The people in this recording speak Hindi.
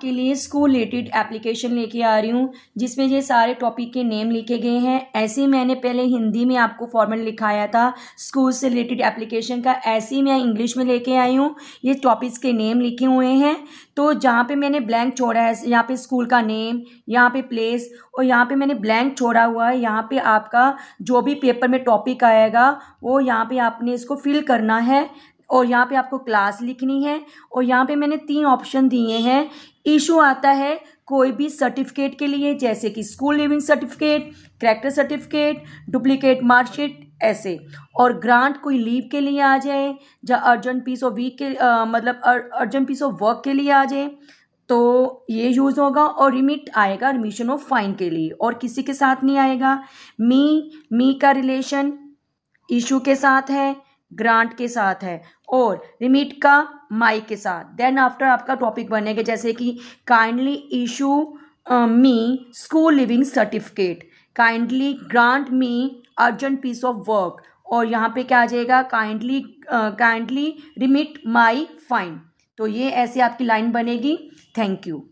आपके लिए स्कूल रिलेटेड एप्लीकेशन लेके आ रही हूँ जिसमें ये सारे टॉपिक के नेम लिखे गए हैं ऐसे मैंने पहले हिंदी में आपको फॉर्मेट लिखाया था स्कूल से रिलेटेड एप्लीकेशन का ऐसे ही मैं इंग्लिश में लेके आई हूँ ये टॉपिक्स के नेम लिखे हुए हैं तो जहाँ पे मैंने ब्लैंक छोड़ा है यहाँ पे स्कूल का नेम यहाँ पे प्लेस और यहाँ पे मैंने ब्लैंक छोड़ा हुआ है यहाँ पे आपका जो भी पेपर में टॉपिक आएगा वो यहाँ पे आपने इसको फिल करना है और यहाँ पे आपको क्लास लिखनी है और यहाँ पे मैंने तीन ऑप्शन दिए हैं इशू आता है कोई भी सर्टिफिकेट के लिए जैसे कि school leaving certificate character certificate duplicate marksheet ऐसे और ग्रांट कोई लीव के लिए आ जाए या अर्जेंट पीस ऑफ वीक के आ, मतलब अर्जेंट पीस ऑफ वर्क के लिए आ जाए तो ये यूज़ होगा और रिमिट आएगा रिमिशन ऑफ फाइन के लिए और किसी के साथ नहीं आएगा मी मी का रिलेशन इशू के साथ है ग्रांट के साथ है और रिमिट का माई के साथ देन आफ्टर आपका टॉपिक बनेगा जैसे कि kindly issue me school leaving certificate kindly grant me urgent piece of work और यहाँ पे क्या आ जाएगा kindly kindly remit my fine तो ये ऐसे आपकी लाइन बनेगी थैंक यू